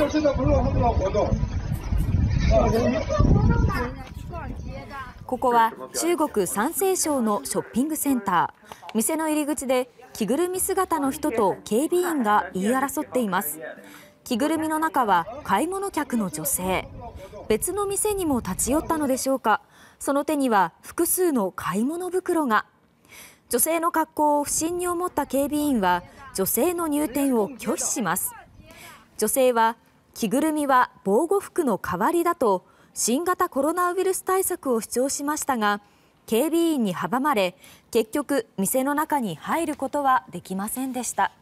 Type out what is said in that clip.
这这个不是他们的活动。ここは中国山西省のショッピングセンター店の入り口で着ぐるみ姿の人と警備員が言い争っています着ぐるみの中は買い物客の女性別の店にも立ち寄ったのでしょうかその手には複数の買い物袋が女性の格好を不審に思った警備員は女性の入店を拒否します女性は着ぐるみは防護服の代わりだと新型コロナウイルス対策を主張しましたが警備員に阻まれ結局、店の中に入ることはできませんでした。